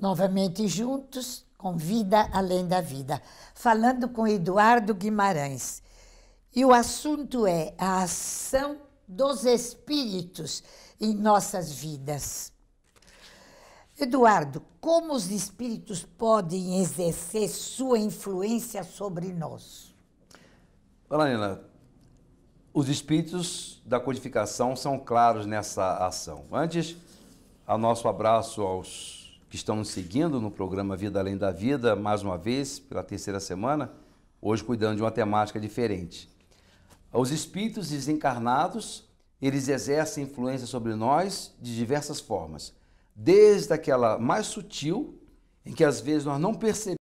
novamente juntos, com Vida Além da Vida, falando com Eduardo Guimarães. E o assunto é a ação dos espíritos em nossas vidas. Eduardo, como os espíritos podem exercer sua influência sobre nós? Olá, Nina. Os espíritos da codificação são claros nessa ação. Antes, a nosso abraço aos que estão nos seguindo no programa Vida Além da Vida, mais uma vez, pela terceira semana, hoje cuidando de uma temática diferente. Os espíritos desencarnados, eles exercem influência sobre nós de diversas formas, desde aquela mais sutil, em que às vezes nós não percebemos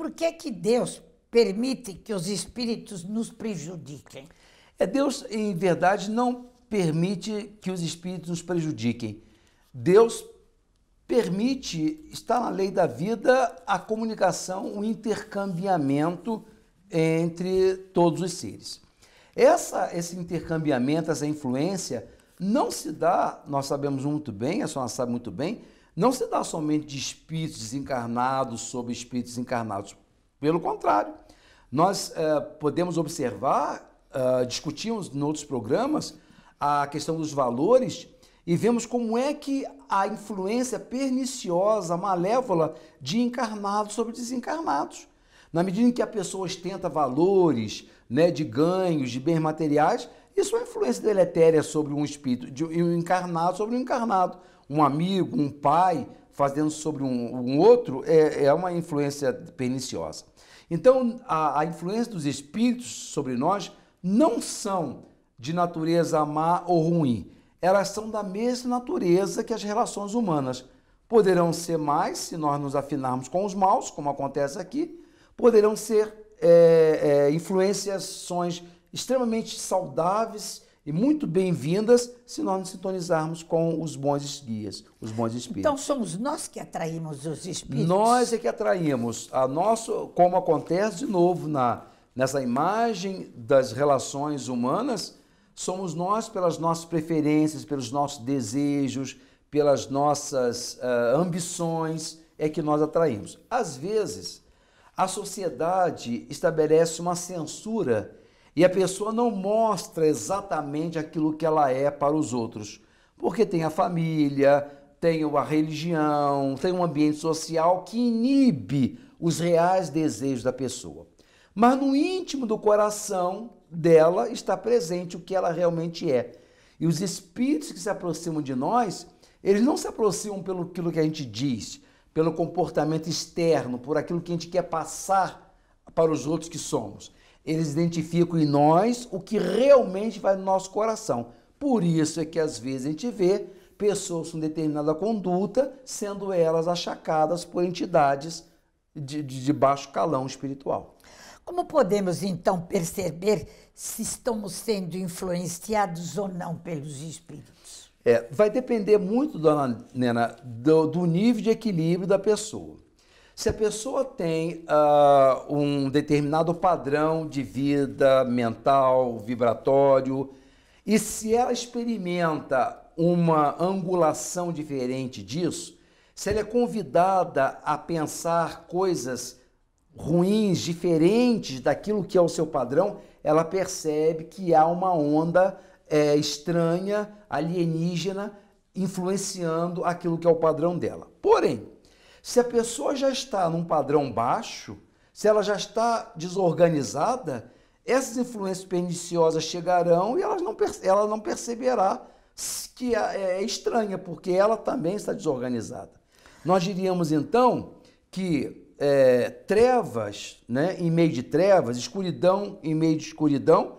por que, que Deus permite que os espíritos nos prejudiquem? É Deus, em verdade, não permite que os espíritos nos prejudiquem. Deus permite, está na lei da vida, a comunicação, o intercambiamento eh, entre todos os seres. Essa, esse intercambiamento, essa influência, não se dá, nós sabemos muito bem, a senhora sabe muito bem, não se dá somente de espíritos desencarnados sobre espíritos encarnados. Pelo contrário, nós é, podemos observar, é, discutimos em outros programas a questão dos valores e vemos como é que a influência perniciosa, malévola de encarnados sobre desencarnados. Na medida em que a pessoa ostenta valores né, de ganhos, de bens materiais, isso é influência deletéria sobre um espírito, de um encarnado sobre um encarnado um amigo, um pai fazendo sobre um, um outro, é, é, uma influência perniciosa. Então, a, a influência dos espíritos sobre nós não são de natureza má ou ruim. Elas são da mesma natureza que as relações humanas. Poderão ser mais se nós nos afinarmos com os maus, como acontece aqui, poderão ser é, é, influenciações extremamente saudáveis e muito bem-vindas se nós nos sintonizarmos com os bons guias, os bons espíritos. Então somos nós que atraímos os espíritos. Nós é que atraímos. A nosso, como acontece de novo na nessa imagem das relações humanas, somos nós pelas nossas preferências, pelos nossos desejos, pelas nossas uh, ambições é que nós atraímos. Às vezes, a sociedade estabelece uma censura e a pessoa não mostra exatamente aquilo que ela é para os outros, porque tem a família, tem a religião, tem um ambiente social que inibe os reais desejos da pessoa. Mas no íntimo do coração dela está presente o que ela realmente é. E os espíritos que se aproximam de nós, eles não se aproximam pelo que a gente diz, pelo comportamento externo, por aquilo que a gente quer passar para os outros que somos eles identificam em nós o que realmente vai no nosso coração. Por isso é que às vezes a gente vê pessoas com determinada conduta sendo elas achacadas por entidades de, de, de baixo calão espiritual. Como podemos então perceber se estamos sendo influenciados ou não pelos espíritos? É, vai depender muito, dona Nena, do, do nível de equilíbrio da pessoa. Se a pessoa tem uh, um determinado padrão de vida mental, vibratório, e se ela experimenta uma angulação diferente disso, se ela é convidada a pensar coisas ruins, diferentes daquilo que é o seu padrão, ela percebe que há uma onda é, estranha, alienígena, influenciando aquilo que é o padrão dela. Porém, se a pessoa já está num padrão baixo, se ela já está desorganizada, essas influências perniciosas chegarão e elas não, ela não perceberá que é, é, é estranha, porque ela também está desorganizada. Nós diríamos então que é, trevas, né, em meio de trevas, escuridão em meio de escuridão,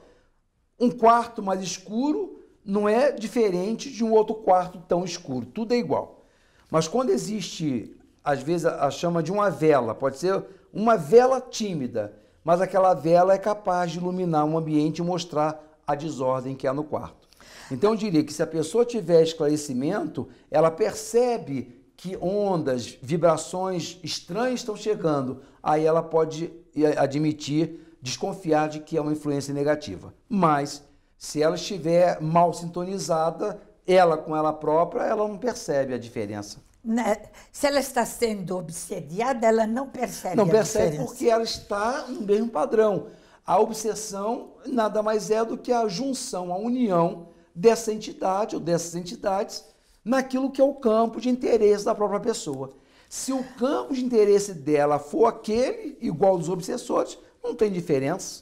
um quarto mais escuro não é diferente de um outro quarto tão escuro, tudo é igual. Mas quando existe às vezes a chama de uma vela, pode ser uma vela tímida, mas aquela vela é capaz de iluminar um ambiente e mostrar a desordem que há no quarto. Então eu diria que se a pessoa tiver esclarecimento, ela percebe que ondas, vibrações estranhas estão chegando, aí ela pode eh, admitir, desconfiar de que é uma influência negativa. Mas se ela estiver mal sintonizada, ela com ela própria, ela não percebe a diferença. Né, se ela está sendo obsediada, ela não percebe. Não percebe porque ela está no mesmo padrão. A obsessão nada mais é do que a junção, a união dessa entidade ou dessas entidades naquilo que é o campo de interesse da própria pessoa. Se o campo de interesse dela for aquele, igual dos obsessores, não tem diferença.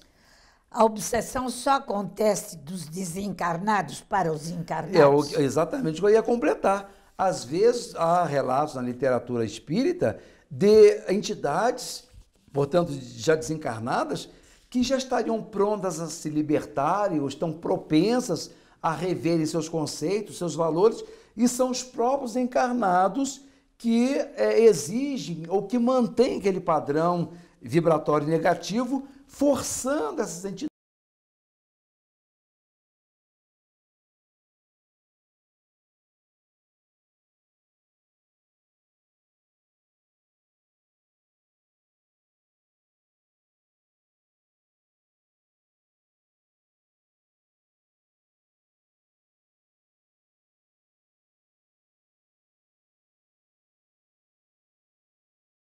A obsessão só acontece dos desencarnados para os é encarnados. É exatamente o que eu ia completar às vezes há relatos na literatura espírita de entidades, portanto, já desencarnadas, que já estariam prontas a se libertarem ou estão propensas a reverem seus conceitos, seus valores, e são os próprios encarnados que é, exigem ou que mantêm aquele padrão vibratório negativo, forçando essas entidades.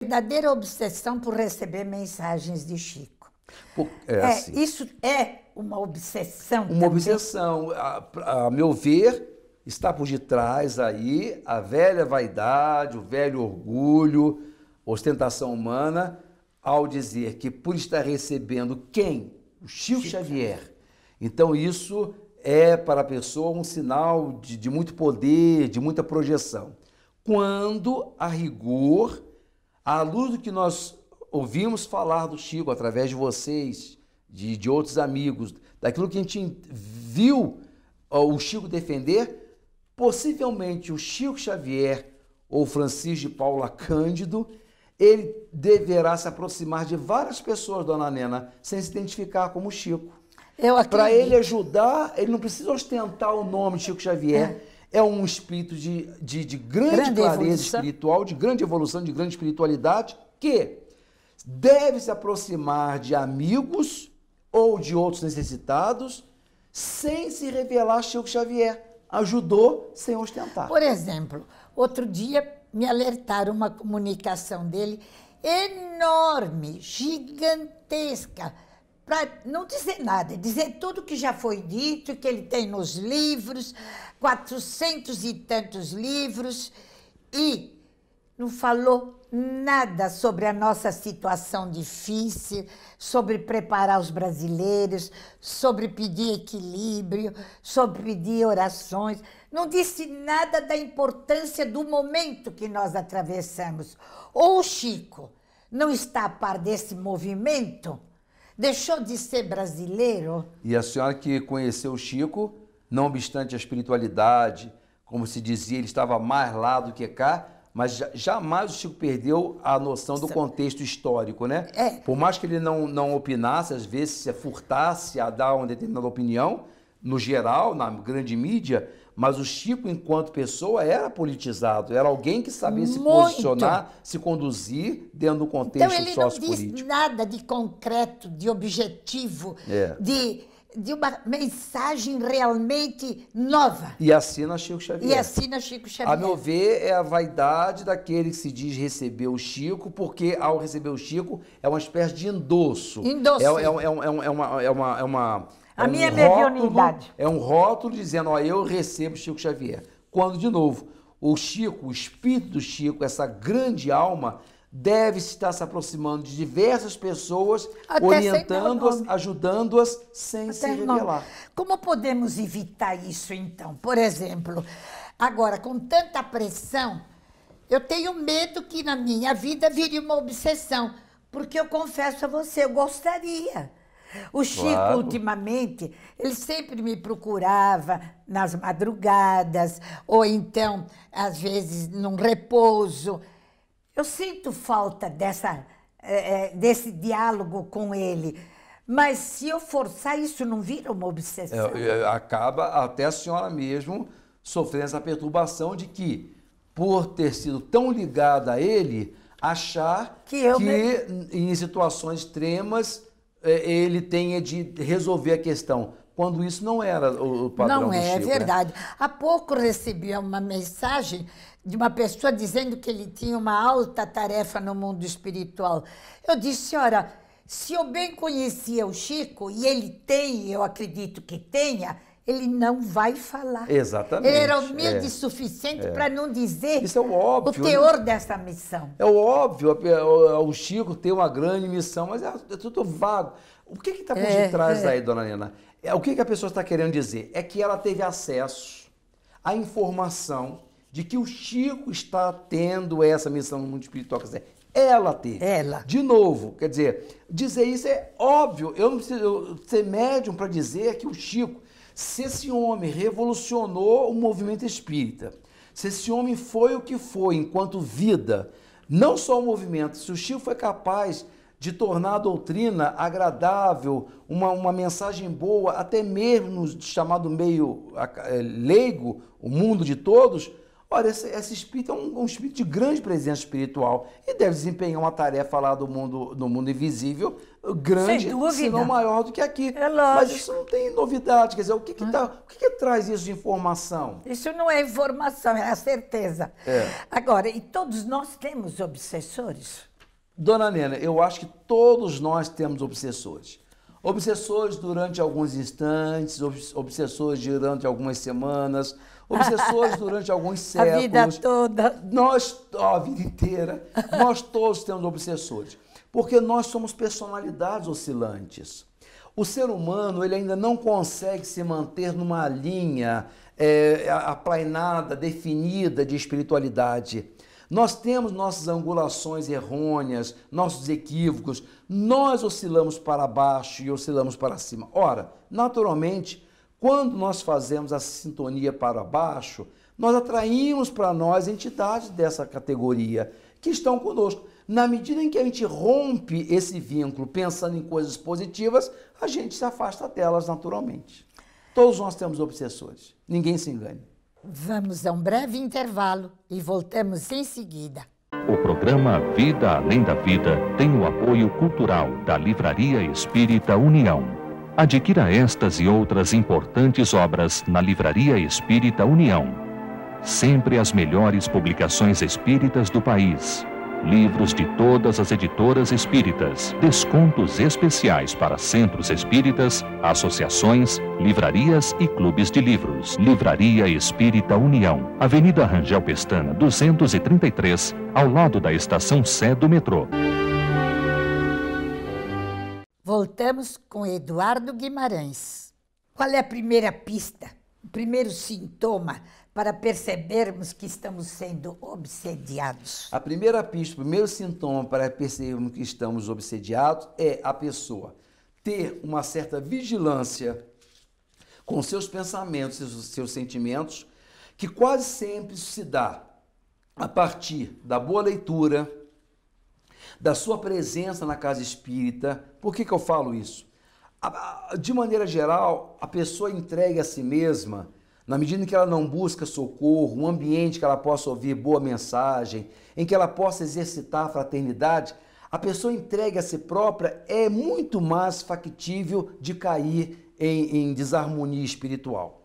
verdadeira obsessão por receber mensagens de Chico. Por, é, é assim. Isso é uma obsessão. Uma também. obsessão. A, a meu ver, está por detrás aí a velha vaidade, o velho orgulho, ostentação humana, ao dizer que por estar recebendo quem? O Chico, Chico. Xavier. Então isso é para a pessoa um sinal de, de muito poder, de muita projeção. Quando, a rigor, à luz do que nós ouvimos falar do Chico através de vocês, de, de outros amigos, daquilo que a gente viu o Chico defender, possivelmente o Chico Xavier ou Francisco de Paula Cândido, ele deverá se aproximar de várias pessoas, dona Nena, sem se identificar como Chico. Para ele ajudar, ele não precisa ostentar o nome Chico Xavier. É é um espírito de, de, de grande, grande clareza evolução. espiritual, de grande evolução, de grande espiritualidade, que deve se aproximar de amigos ou de outros necessitados sem se revelar Chico Xavier. Ajudou sem ostentar. Por exemplo, outro dia me alertaram uma comunicação dele enorme, gigantesca para não dizer nada, dizer tudo que já foi dito, que ele tem nos livros, quatrocentos e tantos livros, e não falou nada sobre a nossa situação difícil, sobre preparar os brasileiros, sobre pedir equilíbrio, sobre pedir orações. Não disse nada da importância do momento que nós atravessamos. Ou o Chico não está a par desse movimento? deixou de ser brasileiro. E a senhora que conheceu o Chico, não obstante a espiritualidade, como se dizia, ele estava mais lá do que cá, mas jamais o Chico perdeu a noção do contexto histórico, né? É. Por mais que ele não, não opinasse, às vezes se furtasse a dar uma determinada opinião, no geral, na grande mídia, mas o Chico, enquanto pessoa, era politizado, era alguém que sabia Muito. se posicionar, se conduzir dentro do contexto então, ele sociopolítico. Não disse nada de concreto, de objetivo, é. de, de uma mensagem realmente nova. E assina Chico Xavier. E assina Chico Xavier. A meu ver, é a vaidade daquele que se diz receber o Chico, porque ao receber o Chico é uma espécie de endosso. Endosso. É, é, é, é, é uma, é uma, é uma é a minha um é mediunidade. Rótulo, é um rótulo dizendo, ó, eu recebo Chico Xavier. Quando, de novo, o Chico, o espírito do Chico, essa grande alma, deve estar se aproximando de diversas pessoas, orientando-as, ajudando-as, sem Até se revelar. Como podemos evitar isso, então? Por exemplo, agora, com tanta pressão, eu tenho medo que na minha vida vire uma obsessão, porque eu confesso a você, eu gostaria o Chico, claro. ultimamente, ele sempre me procurava nas madrugadas, ou então, às vezes, num repouso. Eu sinto falta dessa, é, desse diálogo com ele. Mas se eu forçar, isso não vira uma obsessão. É, é, acaba até a senhora mesmo sofrendo essa perturbação de que, por ter sido tão ligada a ele, achar que, que me... em situações extremas é, ele tenha de resolver a questão, quando isso não era o padrão Não é, é, Chico, é verdade. Né? Há pouco recebi uma mensagem de uma pessoa dizendo que ele tinha uma alta tarefa no mundo espiritual. Eu disse, senhora, se eu bem conhecia o Chico, e ele tem, eu acredito que tenha, ele não vai falar. Exatamente. Ele era humilde é. suficiente é. para não dizer Isso é o, óbvio, o teor né? dessa missão. É o óbvio, o Chico tem uma grande missão, mas é, é tudo vago. O que está por é, detrás é. daí, dona Nena? É, o que, que a pessoa está querendo dizer? É que ela teve acesso à informação de que o Chico está tendo essa missão no mundo espiritual. Quer dizer, ela teve. Ela. De novo, quer dizer, dizer isso é óbvio. Eu não preciso ser médium para dizer que o Chico se esse homem revolucionou o movimento espírita, se esse homem foi o que foi enquanto vida, não só o movimento, se o Chico foi capaz de tornar a doutrina agradável, uma, uma mensagem boa, até mesmo no chamado meio é, leigo, o mundo de todos, olha, esse, esse espírito é um, um, espírito de grande presença espiritual e deve desempenhar uma tarefa lá do mundo, do mundo invisível grande, se não maior do que aqui. É Mas isso não tem novidade. Quer dizer, o que, que, hum? tá, o que, que traz isso de informação? Isso não é informação, é a certeza. É. Agora, e todos nós temos obsessores? Dona Nena, eu acho que todos nós temos obsessores. Obsessores durante alguns instantes, obsessores durante algumas semanas, obsessores durante alguns séculos. A vida toda. Nós, a vida inteira, nós todos temos obsessores. Porque nós somos personalidades oscilantes. O ser humano ele ainda não consegue se manter numa linha é, aplainada, definida de espiritualidade. Nós temos nossas angulações errôneas, nossos equívocos, nós oscilamos para baixo e oscilamos para cima. Ora, naturalmente, quando nós fazemos a sintonia para baixo, nós atraímos para nós entidades dessa categoria que estão conosco. Na medida em que a gente rompe esse vínculo pensando em coisas positivas, a gente se afasta delas naturalmente. Todos nós temos obsessores, ninguém se engane. Vamos a um breve intervalo e voltamos em seguida. O programa Vida Além da Vida tem o apoio cultural da Livraria Espírita União. Adquira estas e outras importantes obras na Livraria Espírita União. Sempre as melhores publicações espíritas do país livros de todas as editoras espíritas, descontos especiais para centros espíritas, associações, livrarias e clubes de livros. Livraria Espírita União, Avenida Rangel Pestana, 233, ao lado da estação Sé do metrô. Voltamos com Eduardo Guimarães. Qual é a primeira pista primeiro sintoma para percebermos que estamos sendo obsediados? A primeira pista, o primeiro sintoma para percebermos que estamos obsediados é a pessoa ter uma certa vigilância com seus pensamentos, seus, seus sentimentos, que quase sempre se dá a partir da boa leitura, da sua presença na casa espírita. Por que, que eu falo isso? de maneira geral, a pessoa entregue a si mesma, na medida em que ela não busca socorro, um ambiente que ela possa ouvir boa mensagem, em que ela possa exercitar a fraternidade, a pessoa entregue a si própria é muito mais factível de cair em, em desarmonia espiritual.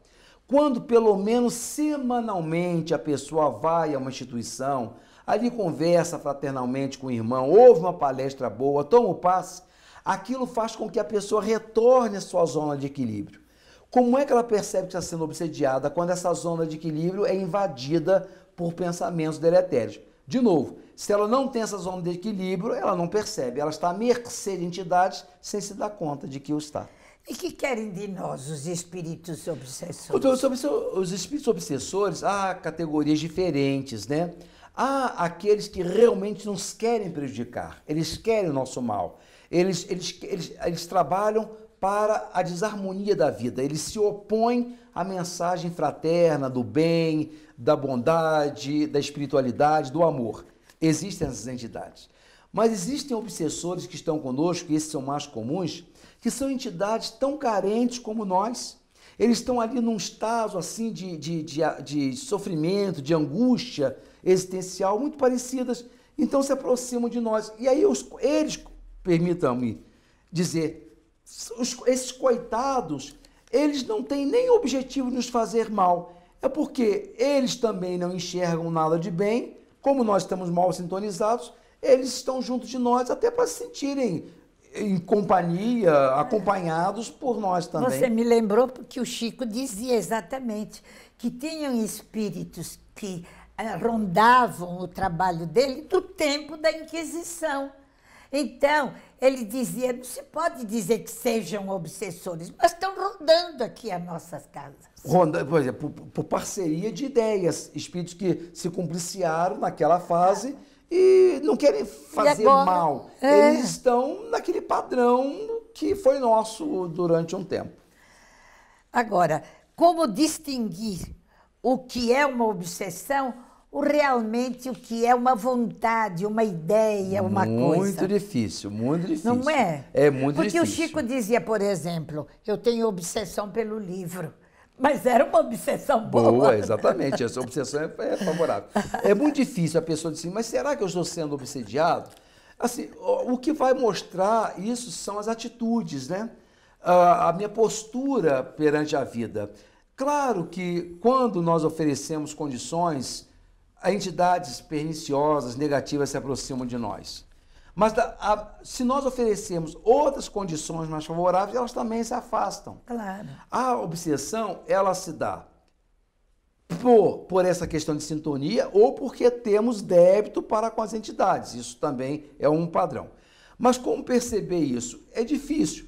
Quando pelo menos semanalmente a pessoa vai a uma instituição, ali conversa fraternalmente com o irmão, ouve uma palestra boa, toma o passe, aquilo faz com que a pessoa retorne à sua zona de equilíbrio. Como é que ela percebe que está sendo obsediada quando essa zona de equilíbrio é invadida por pensamentos deletérios? De novo, se ela não tem essa zona de equilíbrio, ela não percebe. Ela está à mercê de entidades sem se dar conta de que o está. E que querem de nós os espíritos obsessores? Então, os espíritos obsessores há categorias diferentes, né? Há aqueles que realmente nos querem prejudicar, eles querem o nosso mal. Eles, eles, eles, eles trabalham para a desarmonia da vida. Eles se opõem à mensagem fraterna, do bem, da bondade, da espiritualidade, do amor. Existem essas entidades. Mas existem obsessores que estão conosco, e esses são mais comuns, que são entidades tão carentes como nós. Eles estão ali num estado assim de, de, de, de sofrimento, de angústia existencial, muito parecidas. Então se aproximam de nós. E aí os, eles permitam-me dizer, esses coitados, eles não têm nem objetivo de nos fazer mal. É porque eles também não enxergam nada de bem, como nós estamos mal sintonizados, eles estão junto de nós até para se sentirem em companhia, é. acompanhados por nós também. Você me lembrou que o Chico dizia exatamente que tinham espíritos que eh, rondavam o trabalho dele do tempo da Inquisição. Então, ele dizia: não se pode dizer que sejam obsessores, mas estão rondando aqui as nossas casas. Ronda, pois é, por, por, parceria de ideias, espíritos que se cumpliciaram naquela fase e não querem fazer mal. É. Eles estão naquele padrão que foi nosso durante um tempo. Agora, como distinguir o que é uma obsessão? o realmente o que é uma vontade, uma ideia, uma muito coisa. Muito difícil, muito difícil. Não é? É muito Porque difícil. Porque o Chico dizia, por exemplo, eu tenho obsessão pelo livro. Mas era uma obsessão boa. Boa, exatamente. Essa obsessão é, é, favorável. É muito difícil a pessoa dizer assim, mas será que eu estou sendo obsediado? Assim, o que vai mostrar isso são as atitudes, né? a minha postura perante a vida. Claro que quando nós oferecemos condições entidades perniciosas, negativas se aproximam de nós. Mas da, a, se nós oferecermos outras condições mais favoráveis, elas também se afastam. Claro. A obsessão, ela se dá por, por essa questão de sintonia ou porque temos débito para com as entidades. Isso também é um padrão. Mas como perceber isso? É difícil.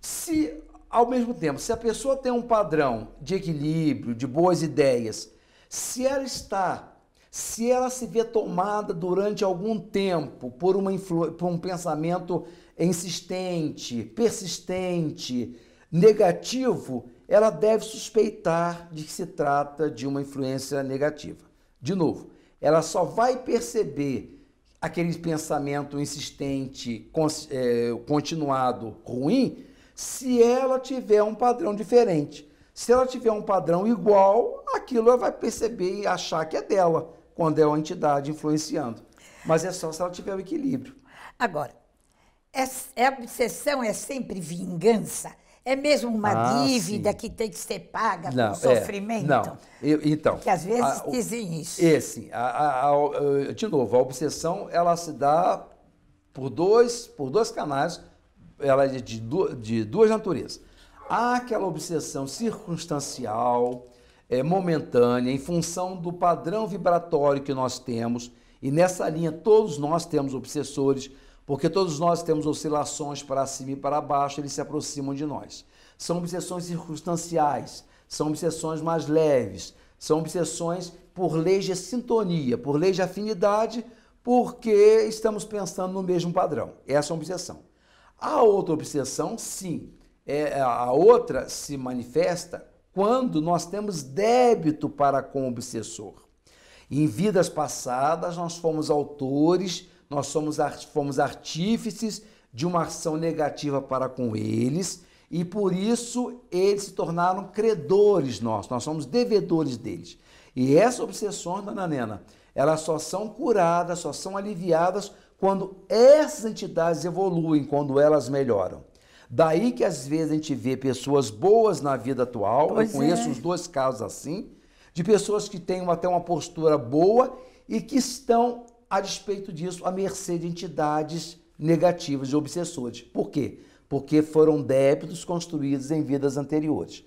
Se, ao mesmo tempo, se a pessoa tem um padrão de equilíbrio, de boas ideias, se ela está se ela se vê tomada durante algum tempo por, uma por um pensamento insistente, persistente, negativo, ela deve suspeitar de que se trata de uma influência negativa. De novo, ela só vai perceber aquele pensamento insistente, é, continuado, ruim, se ela tiver um padrão diferente. Se ela tiver um padrão igual, aquilo ela vai perceber e achar que é dela quando é uma entidade influenciando. Mas é só se ela tiver o equilíbrio. Agora, é, a é obsessão é sempre vingança? É mesmo uma ah, dívida sim. que tem que ser paga não, com é, sofrimento? É, não, eu, então... Que às vezes a, dizem isso. Esse, a, a, eh, de novo, a obsessão, ela se dá por dois, por dois canais, ela é de, de duas naturezas. Há aquela obsessão circunstancial, é, momentânea, em função do padrão vibratório que nós temos, e nessa linha todos nós temos obsessores, porque todos nós temos oscilações para cima e para baixo, eles se aproximam de nós. São obsessões circunstanciais, são obsessões mais leves, são obsessões por lei de sintonia, por lei de afinidade, porque estamos pensando no mesmo padrão. Essa é uma obsessão. A outra obsessão, sim, é, a outra se manifesta quando nós temos débito para com o obsessor. Em vidas passadas, nós fomos autores, nós somos, fomos artífices de uma ação negativa para com eles e por isso eles se tornaram credores nossos, nós somos devedores deles. E essas obsessões, dona Nena, elas só são curadas, só são aliviadas quando essas entidades evoluem, quando elas melhoram. Daí que às vezes a gente vê pessoas boas na vida atual, pois eu conheço é. os dois casos assim, de pessoas que têm até uma postura boa e que estão, a despeito disso, à mercê de entidades negativas de obsessores. Por quê? Porque foram débitos construídos em vidas anteriores.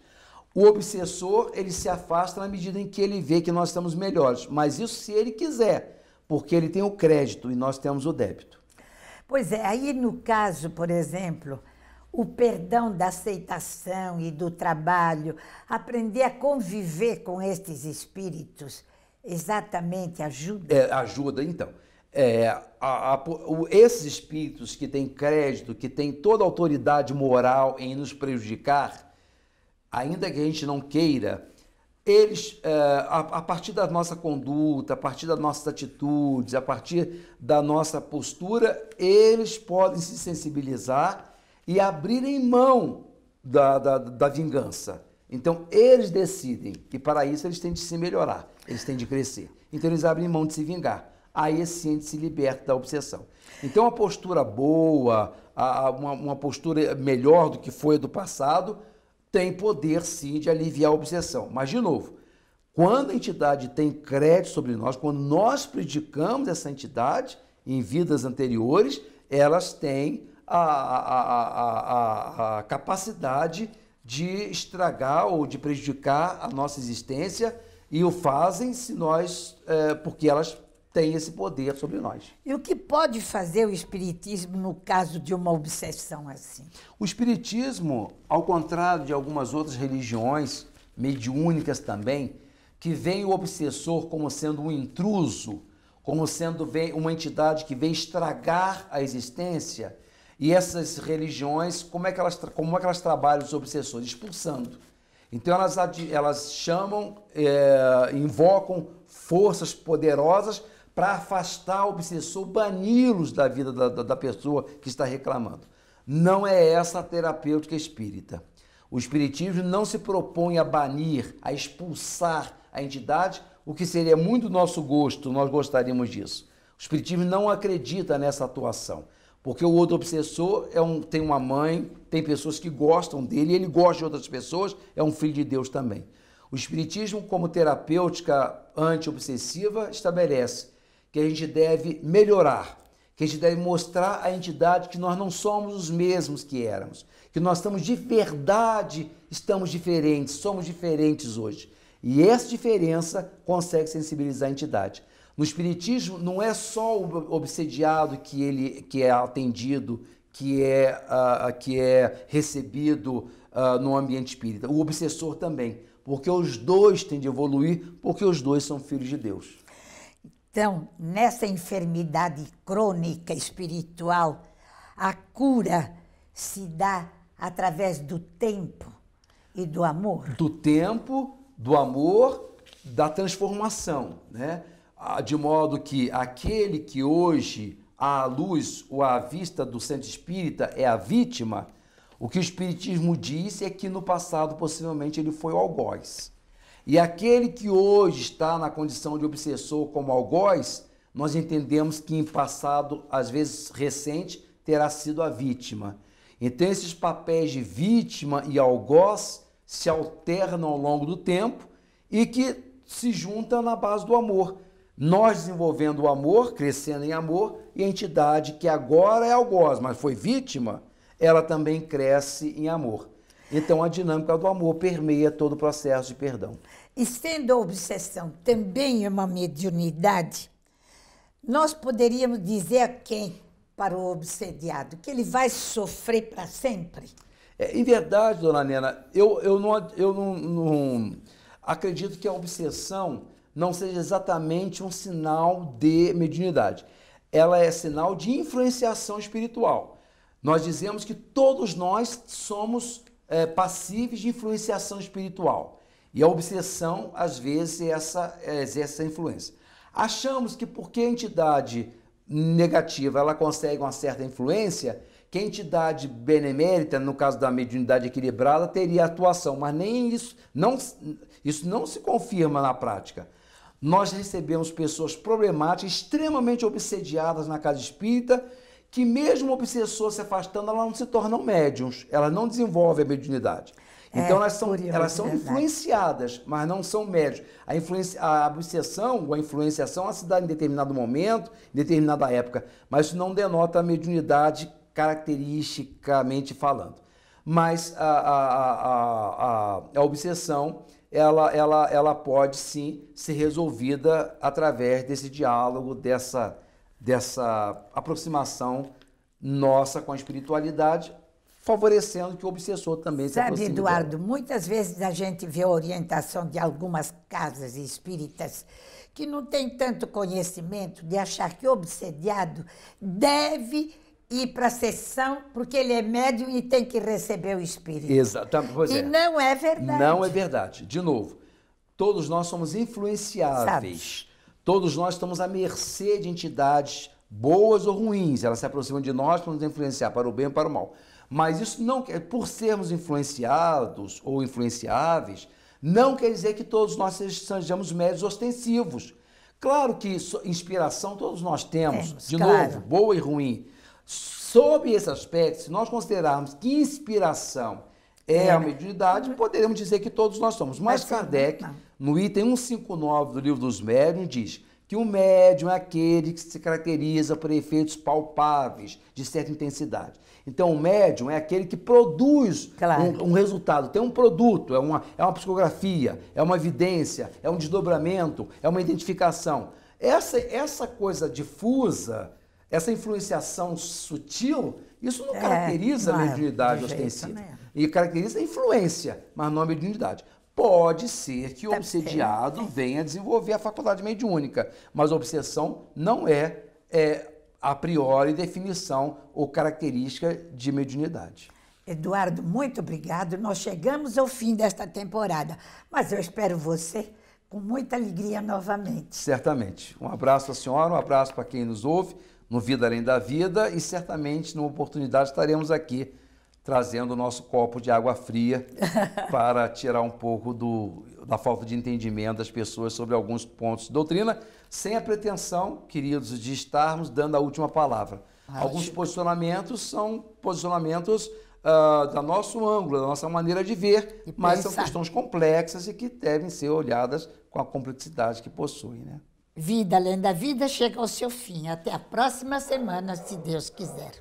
O obsessor, ele se afasta na medida em que ele vê que nós estamos melhores, mas isso se ele quiser, porque ele tem o crédito e nós temos o débito. Pois é, aí no caso, por exemplo, o perdão da aceitação e do trabalho, aprender a conviver com estes espíritos, exatamente ajuda? É, ajuda, então. É, a, a, o, esses espíritos que têm crédito, que têm toda autoridade moral em nos prejudicar, ainda que a gente não queira, eles, é, a, a partir da nossa conduta, a partir das nossas atitudes, a partir da nossa postura, eles podem se sensibilizar e abrirem mão da, da, da vingança. Então, eles decidem que para isso eles têm de se melhorar, eles têm de crescer. Então, eles abrem mão de se vingar. Aí esse é ciente se liberta da obsessão. Então, a postura boa, a, a, uma, uma postura melhor do que foi do passado, tem poder sim de aliviar a obsessão. Mas, de novo, quando a entidade tem crédito sobre nós, quando nós predicamos essa entidade em vidas anteriores, elas têm a, a, a, a capacidade de estragar ou de prejudicar a nossa existência e o fazem se nós, é, porque elas têm esse poder sobre nós. E o que pode fazer o espiritismo no caso de uma obsessão assim? O espiritismo, ao contrário de algumas outras religiões mediúnicas também, que veem o obsessor como sendo um intruso, como sendo uma entidade que vem estragar a existência, e essas religiões, como é que elas, como é que elas trabalham os obsessores? Expulsando. Então elas, elas chamam, é, invocam forças poderosas para afastar o obsessor, bani-los da vida da, da pessoa que está reclamando. Não é essa a terapêutica espírita. O espiritismo não se propõe a banir, a expulsar a entidade, o que seria muito nosso gosto, nós gostaríamos disso. O espiritismo não acredita nessa atuação. Porque o outro obsessor é um, tem uma mãe, tem pessoas que gostam dele, ele gosta de outras pessoas, é um filho de Deus também. O Espiritismo, como terapêutica anti-obsessiva, estabelece que a gente deve melhorar, que a gente deve mostrar à entidade que nós não somos os mesmos que éramos, que nós estamos de verdade, estamos diferentes, somos diferentes hoje. E essa diferença consegue sensibilizar a entidade. No espiritismo não é só o obsediado que ele que é atendido, que é uh, que é recebido uh, no ambiente espírita, o obsessor também, porque os dois têm de evoluir, porque os dois são filhos de Deus. Então, nessa enfermidade crônica espiritual, a cura se dá através do tempo e do amor. Do tempo, do amor, da transformação, né? Ah, de modo que aquele que hoje à luz ou à vista do centro espírita é a vítima, o que o espiritismo diz é que no passado possivelmente ele foi o algoz. E aquele que hoje está na condição de obsessor como algoz, nós entendemos que em passado, às vezes recente, terá sido a vítima. Então esses papéis de vítima e algoz se alternam ao longo do tempo e que se juntam na base do amor nós desenvolvendo o amor, crescendo em amor, e a entidade que agora é algoz, mas foi vítima, ela também cresce em amor. Então a dinâmica do amor permeia todo o processo de perdão. E sendo a obsessão também uma mediunidade, nós poderíamos dizer a quem para o obsediado que ele vai sofrer para sempre? É, em verdade, dona Nena, eu, eu, não, eu não, não acredito que a obsessão não seja exatamente um sinal de mediunidade. Ela é sinal de influenciação espiritual. Nós dizemos que todos nós somos é, passíveis de influenciação espiritual. E a obsessão, às vezes, é essa, é, exerce essa influência. Achamos que porque a entidade negativa ela consegue uma certa influência, que a entidade benemérita, no caso da mediunidade equilibrada, teria atuação, mas nem isso não, isso não se confirma na prática nós recebemos pessoas problemáticas, extremamente obsediadas na casa espírita, que mesmo o obsessor se afastando, elas não se tornam médiums, elas não desenvolvem a mediunidade. É, então é, elas são, curioso, elas são é influenciadas, mas não são médios. A, a obsessão ou a influenciação ela se dá em determinado momento, em determinada época, mas isso não denota a mediunidade caracteristicamente falando. Mas a, a, a, a, a obsessão ela, ela, ela pode sim ser resolvida através desse diálogo, dessa, dessa aproximação nossa com a espiritualidade, favorecendo que o obsessor também se Sabe, Eduardo, dela. muitas vezes a gente vê a orientação de algumas casas espíritas que não tem tanto conhecimento de achar que o obsediado deve ir para a sessão porque ele é médium e tem que receber o espírito. Exatamente. Pois e é. não é verdade. Não é verdade. De novo, todos nós somos influenciáveis. Sabe? Todos nós estamos à mercê de entidades boas ou ruins. Elas se aproximam de nós para nos influenciar para o bem ou para o mal. Mas isso não quer, por sermos influenciados ou influenciáveis, não quer dizer que todos nós sejamos médios ostensivos. Claro que inspiração todos nós temos, de claro. novo, boa e ruim. Sob esse aspecto, se nós considerarmos que inspiração é, é a mediunidade, uhum. poderemos dizer que todos nós somos. Mas Kardec, no item 159 do livro dos médiuns, diz que o médium é aquele que se caracteriza por efeitos palpáveis de certa intensidade. Então, o médium é aquele que produz claro. um, um, resultado, tem um produto, é uma, é uma psicografia, é uma evidência, é um desdobramento, é uma identificação. Essa, essa coisa difusa essa influenciação sutil, isso não é, caracteriza não é, a mediunidade ostensiva. Mesmo. E caracteriza a influência, mas não a mediunidade. Pode ser que o obsediado venha a desenvolver a faculdade mediúnica, mas a obsessão não é, é a priori definição ou característica de mediunidade. Eduardo, muito obrigado. Nós chegamos ao fim desta temporada, mas eu espero você com muita alegria novamente. Certamente. Um abraço à senhora, um abraço para quem nos ouve no Vida Além da Vida e certamente numa oportunidade estaremos aqui trazendo o nosso copo de água fria para tirar um pouco do, da falta de entendimento das pessoas sobre alguns pontos de doutrina, sem a pretensão, queridos, de estarmos dando a última palavra. Ah, alguns posicionamentos são posicionamentos uh, ah, do nosso ângulo, da nossa maneira de ver, mas são questões complexas e que devem ser olhadas com a complexidade que possuem, né? Vida além da vida chega ao seu fim. Até a próxima semana, se Deus quiser.